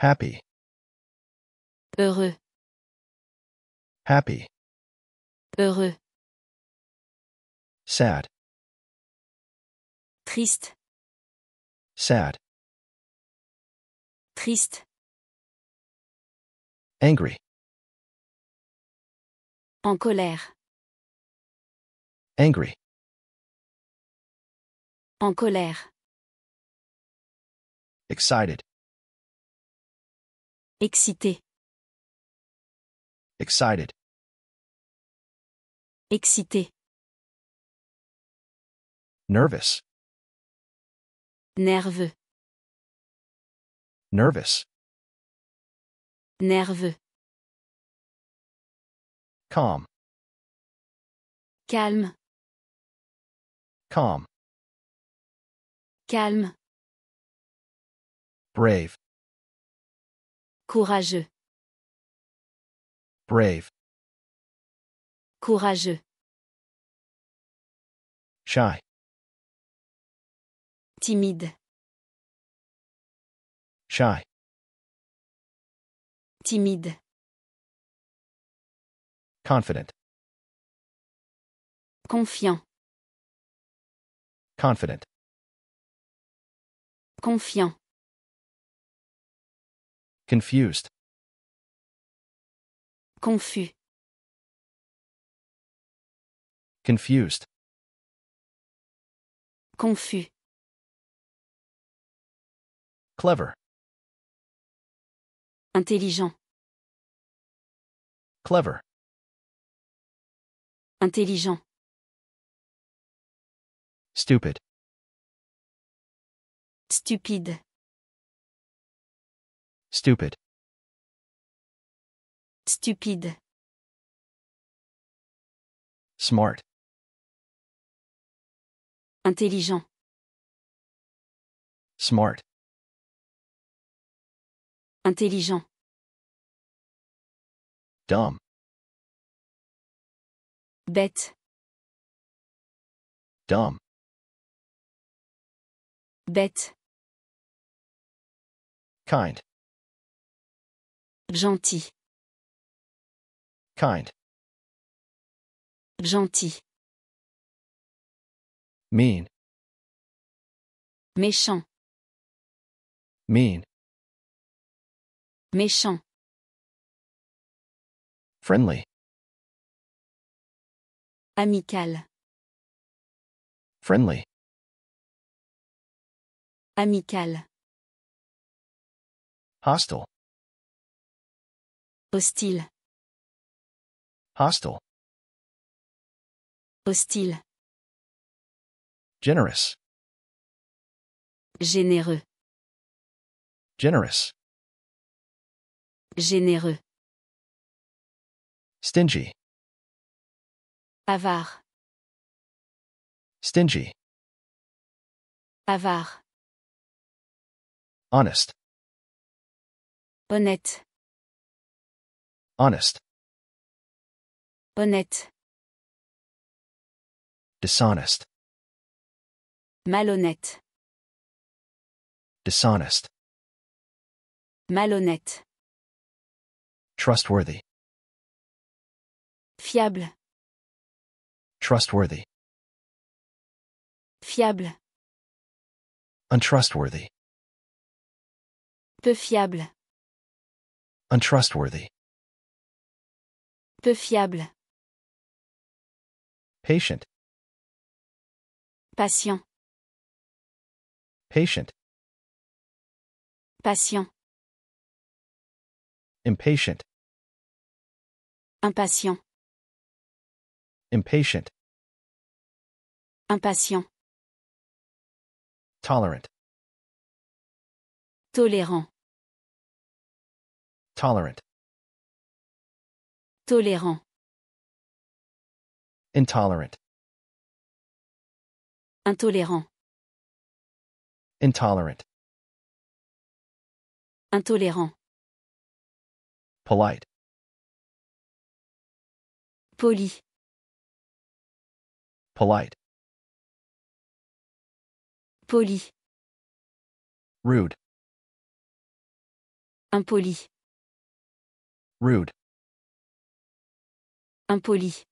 Happy. Heureux. Happy. Heureux. Sad. Triste. Sad. Triste. Angry. En colère. Angry. En colère. Excited. Excité. Excited. Excité. Nervous. Nerveux. Nervous. Nerveux. Calm. Calme. Calm. Calme. Brave. Courageux. Brave. Courageux. Shy. Timide. Shy. Timide. Confident. Confiant. Confident. Confiant. Confused. Confus. Confused. Confus. Clever. Intelligent. Clever. Intelligent. Stupid. Stupide. Stupid. Stupid. Smart. Intelligent. Smart. Intelligent. Dumb. Bête. Dumb. Bête. Kind. Gentil. Kind. Gentil. Mean. Méchant. Mean. Méchant. Friendly. Amical. Friendly. Amical. Hostile. Hostile. Hostile. Hostile. Generous. Généreux. Generous. Généreux. Stingy. Avare. Stingy. Avare. Honest. Honnête. Honest. Honnête. Dishonest. Malhonnête. Dishonest. Malhonnête. Trustworthy. Fiable. Trustworthy. Fiable. Untrustworthy. Peu fiable. Untrustworthy. Peu fiable. Patient. Patient. Patient. Patient. Impatient. Impatient. Impatient. Impatient. Tolerant. Tolérant. Tolerant. Intolérant, Intolérant, Intolérant. Intolérant. Polite. Poli. Polite. Poli. Rude. Impoli. Rude impoli